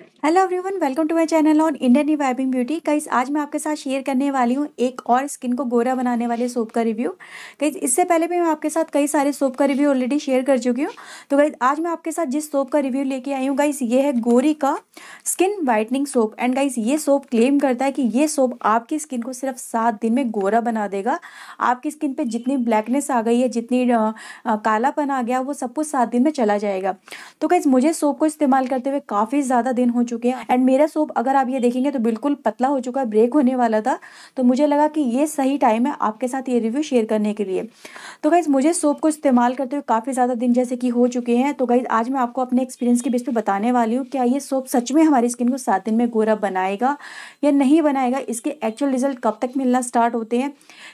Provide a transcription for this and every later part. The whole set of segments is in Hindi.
Okay. Hello everyone welcome to my channel on Indian reviving beauty guys आज मैं आपके साथ शेयर करने वाली हूँ एक और स्किन को गोरा बनाने वाले सोप का रिव्यू गाइस इससे पहले भी मैं आपके साथ कई सारे सोप का रिव्यू ऑलरेडी शेयर कर चुकी हूँ तो गाइस आज मैं आपके साथ जिस सोप का रिव्यू लेके आई हूँ गाइस ये है गोरी का skin whitening soap and guys ये सोप क्लेम करता है कि ये सोप आपकी स्किन को सिर्फ सात दिन में गोरा बना देगा आपकी स्किन पर जितनी ब्लैकनेस आ गई है जितनी कालापन आ गया वो सब कुछ सात दिन में चला जाएगा तो गाइज़ मुझे सोप को इस्तेमाल करते हुए काफ़ी ज़्यादा दिन हो चुके चुके हैं एंड मेरा सोप अगर आप ये देखेंगे तो बिल्कुल पतला हो चुका है ब्रेक होने वाला था तो मुझे लगा कि ये सही टाइम है आपके साथ ये रिव्यू शेयर करने के लिए तो गाइज़ मुझे सोप को इस्तेमाल करते हुए काफ़ी ज़्यादा दिन जैसे कि हो चुके हैं तो गाइज़ आज मैं आपको अपने एक्सपीरियंस के बेस पे बताने वाली हूँ क्या ये सोप सच में हमारी स्किन को सात दिन में गोरा बनाएगा या नहीं बनाएगा इसके एक्चुअल रिजल्ट कब तक मिलना स्टार्ट होते हैं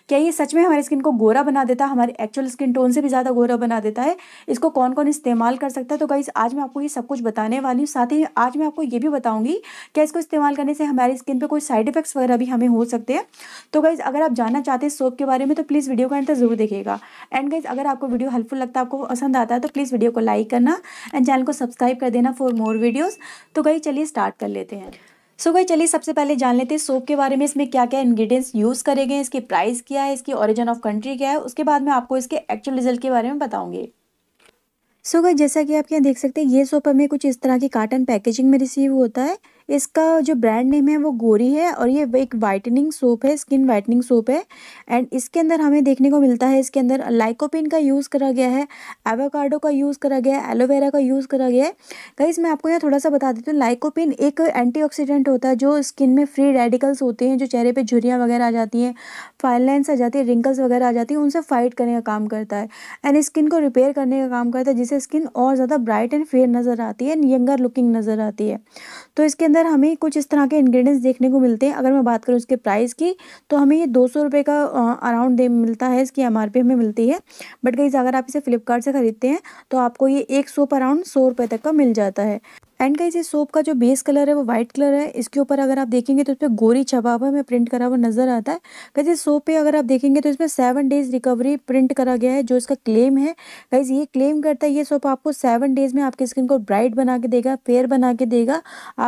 क्या ये सच में हमारी स्किन को गोरा बना देता है हमारे एक्चुअल स्किन टोन से भी ज़्यादा गोरा बना देता है इसको कौन कौन इस्तेमाल कर सकता है तो गाइज़ आज मैं आपको ये सब कुछ बताने वाली हूँ साथ ही आज मैं आपको ये भी बताऊँगी क्या इसको इस्तेमाल करने से हमारी स्किन पर कोई साइड इफेक्ट्स वगैरह भी हमें हो सकते हैं तो गाइज़ अगर आप जानना चाहते हैं सोप के बारे में तो प्लीज़ वीडियो का अंतर ज़रूर देखेगा एंड गाइज अगर आपको वीडियो हेल्पफुल लगता है आपको पसंद आता है तो प्लीज़ वीडियो को लाइक करना एंड चैनल को सब्सक्राइब कर देना फॉर मोर वीडियोज़ तो गई चलिए स्टार्ट कर लेते हैं सो so गई चलिए सबसे पहले जान लेते हैं सोप के बारे में इसमें क्या क्या इंग्रेडिएंट्स यूज़ करे गए इसकी प्राइस क्या है इसकी ओरिजिन ऑफ कंट्री क्या है उसके बाद में आपको इसके एक्चुअल रिजल्ट के बारे में बताऊंगी सो so गई जैसा कि आप यहाँ देख सकते हैं ये सोप हमें कुछ इस तरह की कार्टन पैकेजिंग में रिसीव होता है इसका जो ब्रांड नेम है वो गोरी है और ये एक वाइटनिंग सोप है स्किन वाइटनिंग सोप है एंड इसके अंदर हमें देखने को मिलता है इसके अंदर लाइकोपिन का यूज़ करा गया है एवोकाडो का यूज़ करा गया है एलोवेरा का यूज़ करा गया है कहीं मैं आपको यहाँ थोड़ा सा बता देती हूँ लाइकोपिन एक एंटी होता है जो स्किन में फ्री रेडिकल्स होते हैं जो चेहरे पर झुरियाँ वगैरह आ जाती हैं फाइन लाइन्स आ जाती है रिंकल्स वगैरह आ जाती हैं उनसे फाइट करने का काम करता है एंड स्किन को रिपेयर करने का काम करता है जिससे स्किन और ज़्यादा ब्राइट एंड फेयर नज़र आती है एंड यंगर लुकिंग नज़र आती है तो इसके अंदर अगर हमें कुछ इस तरह के इंग्रेडिएंट्स देखने को मिलते हैं अगर मैं बात करूँ इसके प्राइस की तो हमें ये दो सौ का अराउंड दे मिलता है इसकी एम हमें मिलती है बट गईज़ अगर आप इसे फ्लिपकार्ट से ख़रीदते हैं तो आपको ये एक सौ पर अराउंड सौ तक का मिल जाता है एंड का इस सोप का जो बेस कलर है वो व्हाइट कलर है इसके ऊपर अगर आप देखेंगे तो इस पर गोरी छपा हुआ हमें प्रिंट करा हुआ नजर आता है कैसे इस सोप पे अगर आप देखेंगे तो इसमें सेवन डेज रिकवरी प्रिंट करा गया है जो इसका क्लेम है कैसे ये क्लेम करता है ये सोप आपको सेवन डेज में आपकी स्किन को ब्राइट बना के देगा फेयर बना के देगा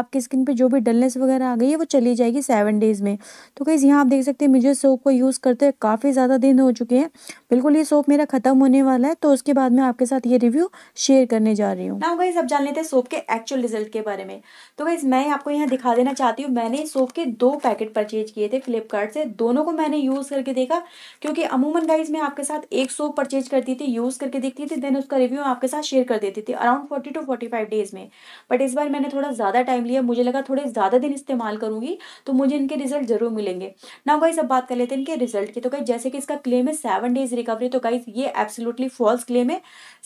आपकी स्किन पर जो भी डलनेस वगैरह आ गई है वो चली जाएगी सेवन डेज में तो कैसे यहाँ आप देख सकते हैं मुझे सोप को यूज़ करते काफ़ी ज़्यादा दिन हो चुके हैं बिल्कुल ये सोप मेरा ख़त्म होने वाला है तो उसके बाद मैं आपके साथ ये रिव्यू शेयर करने जा रही हूँ ना गाइज सब जान लेते हैं सोप के एक्चुअल रिजल्ट के बारे में तो गाइज़ मैं आपको यहाँ दिखा देना चाहती हूँ मैंने सोप के दो पैकेट परचेज किए थे फ्लिपकार्ट से दोनों को मैंने यूज़ करके देखा क्योंकि अमूमन गाइज़ मैं आपके साथ एक सोप परचेज करती थी यूज़ करके देखती थी देन उसका रिव्यू आपके साथ शेयर कर देती थी around forty two forty five days में बट इस बार मैंने थोड़ा ज़्यादा टाइम लिया मुझे लगा थोड़े ज़्यादा दिन इस्तेमाल करूँगी तो मुझे इनके रिजल्ट ज़रूर मिलेंगे ना गाइज़ अब बात कर लेते हैं इनके रिजल्ट की तो गाइज जैसे कि इसका क्लेम है सेवन डेज़ रिकवरी तो गाइज़ ये एब्सोल्युटली फॉल्स क्लेम है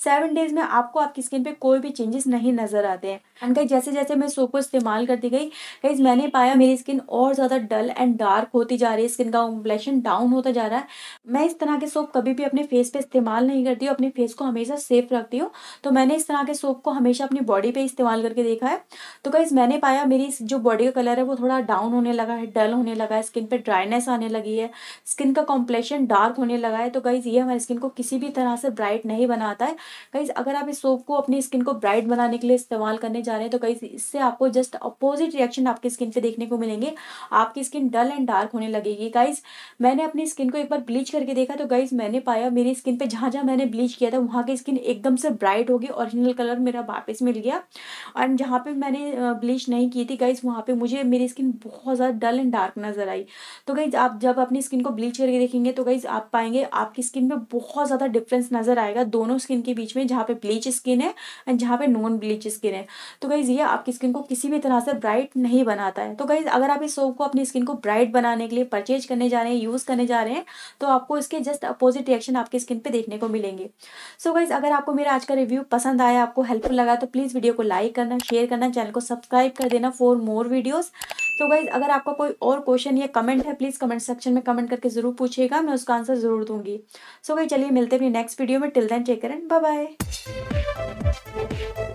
सेवन डेज़ में आपको आपकी स्किन पे कोई भी चेंजेस नहीं नज़र आते हैं एंड कहीं जैसे जैसे मैं सोप को इस्तेमाल करती गई कहीं मैंने पाया मेरी स्किन और ज़्यादा डल एंड डार्क होती जा रही है स्किन का कॉम्प्लेशन डाउन होता जा रहा है मैं इस तरह के सोप कभी भी अपने फेस पे इस्तेमाल नहीं करती हूँ अपने फेस को हमेशा सेफ रखती हूँ तो मैंने इस तरह के सोप को हमेशा अपनी बॉडी पर इस्तेमाल करके देखा है तो कहीं मैंने पाया मेरी जो बॉडी का कलर है वो थोड़ा डाउन होने लगा है डल होने लगा है स्किन पर ड्राइनेस आने लगी है स्किन का कॉम्प्लेशन डार्क होने लगा है तो कहीं ये हमारी स्किन को किसी भी तरह से ब्राइट नहीं बनाता है कहीं अगर आप इस सोप को अपनी स्किन को ब्राइट बनाने के लिए इस्तेमाल करने जा रहे हैं तो कहीं इससे आपको जस्ट अपोजिट रिएक्शन आपकी स्किन पे देखने को मिलेंगे आपकी स्किन डल एंड डार्क होने लगेगी गाइज मैंने अपनी स्किन को एक बार ब्लीच करके देखा तो गाइज मैंने पाया मेरी स्किन पे जहाँ जहाँ मैंने ब्लीच किया था वहाँ की स्किन एकदम से ब्राइट होगी ओरिजिनल कलर मेरा वापस मिल गया एंड जहाँ पर मैंने ब्लीच नहीं की थी गाइज वहाँ पर मुझे मेरी स्किन बहुत ज़्यादा डल एंड डार्क नज़र आई तो गाइज आप जब अपनी स्किन को ब्लीच करके देखेंगे तो गाइज आप पाएंगे आपकी स्किन में बहुत ज़्यादा डिफरेंस नज़र आएगा दोनों स्किन के बीच में जहाँ पे ब्लीच स्किन है एंड जहाँ पे नॉन ब्लीच स्किन है तो गाइज़ ये आपकी स्किन को किसी भी तरह से ब्राइट नहीं बनाता है तो गाइज़ अगर आप इस सोप को अपनी स्किन को ब्राइट बनाने के लिए परचेज करने जा रहे हैं यूज़ करने जा रहे हैं तो आपको इसके जस्ट अपोजिट रिएक्शन आपकी स्किन पर देखने को मिलेंगे सो so गाइज़ अगर आपको मेरा आज का रिव्यू पसंद आया आपको हेल्पफुल लगा तो प्लीज़ वीडियो को लाइक करना शेयर करना चैनल को सब्सक्राइब कर देना फॉर मोर वीडियोज़ तो गाइज़ अगर आपका कोई और क्वेश्चन या कमेंट है प्लीज़ कमेंट सेक्शन में कमेंट करके ज़रूर पूछेगा मैं उसका आंसर ज़रूर दूंगी सो so गाइज चलिए मिलते हैं अपनी नेक्स्ट वीडियो में टिल देन टेक करें बाय बाय